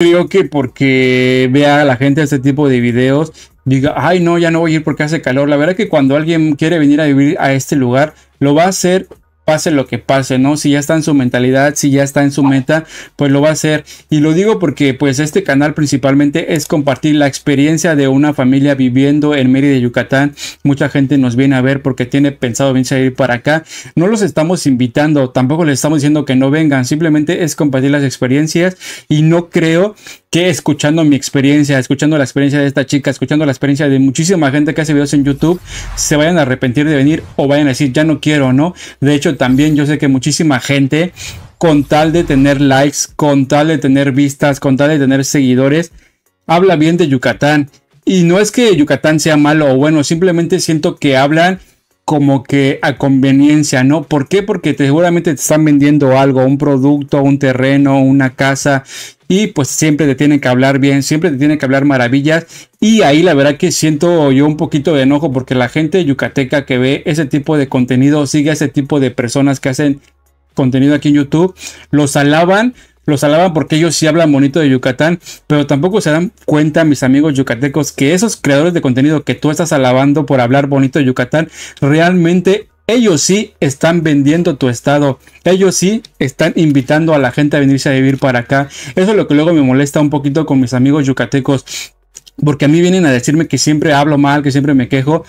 creo que porque vea a la gente este tipo de videos, diga, ay no, ya no voy a ir porque hace calor. La verdad que cuando alguien quiere venir a vivir a este lugar, lo va a hacer pase lo que pase, ¿no? Si ya está en su mentalidad, si ya está en su meta, pues lo va a hacer. Y lo digo porque pues este canal principalmente es compartir la experiencia de una familia viviendo en Mérida, Yucatán. Mucha gente nos viene a ver porque tiene pensado venir a ir para acá. No los estamos invitando, tampoco les estamos diciendo que no vengan, simplemente es compartir las experiencias y no creo que escuchando mi experiencia, escuchando la experiencia de esta chica, escuchando la experiencia de muchísima gente que hace videos en YouTube, se vayan a arrepentir de venir o vayan a decir, ya no quiero, ¿no? De hecho, también yo sé que muchísima gente, con tal de tener likes, con tal de tener vistas, con tal de tener seguidores, habla bien de Yucatán. Y no es que Yucatán sea malo o bueno, simplemente siento que hablan como que a conveniencia, ¿no? ¿Por qué? Porque seguramente te están vendiendo algo, un producto, un terreno, una casa, y pues siempre te tienen que hablar bien, siempre te tienen que hablar maravillas, y ahí la verdad que siento yo un poquito de enojo porque la gente yucateca que ve ese tipo de contenido, sigue ese tipo de personas que hacen contenido aquí en YouTube, los alaban, los alaban porque ellos sí hablan bonito de Yucatán, pero tampoco se dan cuenta, mis amigos yucatecos, que esos creadores de contenido que tú estás alabando por hablar bonito de Yucatán, realmente ellos sí están vendiendo tu estado. Ellos sí están invitando a la gente a venirse a vivir para acá. Eso es lo que luego me molesta un poquito con mis amigos yucatecos. Porque a mí vienen a decirme que siempre hablo mal, que siempre me quejo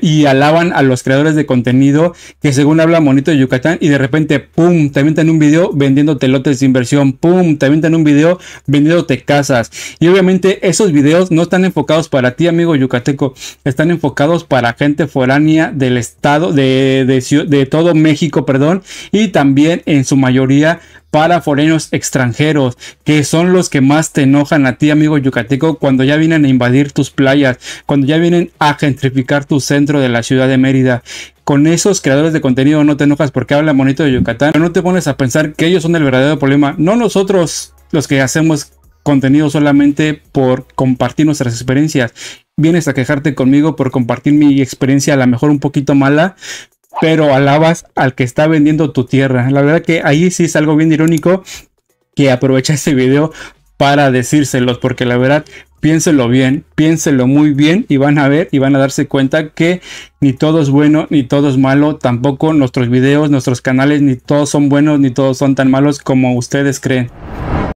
y alaban a los creadores de contenido que según habla Monito de Yucatán y de repente, ¡pum!, también tienen un video vendiéndote lotes de inversión, ¡pum!, También tienen un video vendiéndote casas. Y obviamente esos videos no están enfocados para ti, amigo yucateco, están enfocados para gente foránea del estado, de, de, de todo México, perdón, y también en su mayoría para extranjeros, que son los que más te enojan a ti, amigo yucateco, cuando ya vienen a invadir tus playas, cuando ya vienen a gentrificar tu centro de la ciudad de Mérida. Con esos creadores de contenido no te enojas porque hablan bonito de Yucatán, pero no te pones a pensar que ellos son el verdadero problema, no nosotros los que hacemos contenido solamente por compartir nuestras experiencias. Vienes a quejarte conmigo por compartir mi experiencia a lo mejor un poquito mala, pero alabas al que está vendiendo tu tierra. La verdad que ahí sí es algo bien irónico que aprovecha este video para decírselos, porque la verdad piénselo bien, piénselo muy bien y van a ver y van a darse cuenta que ni todo es bueno ni todo es malo, tampoco nuestros videos, nuestros canales, ni todos son buenos ni todos son tan malos como ustedes creen.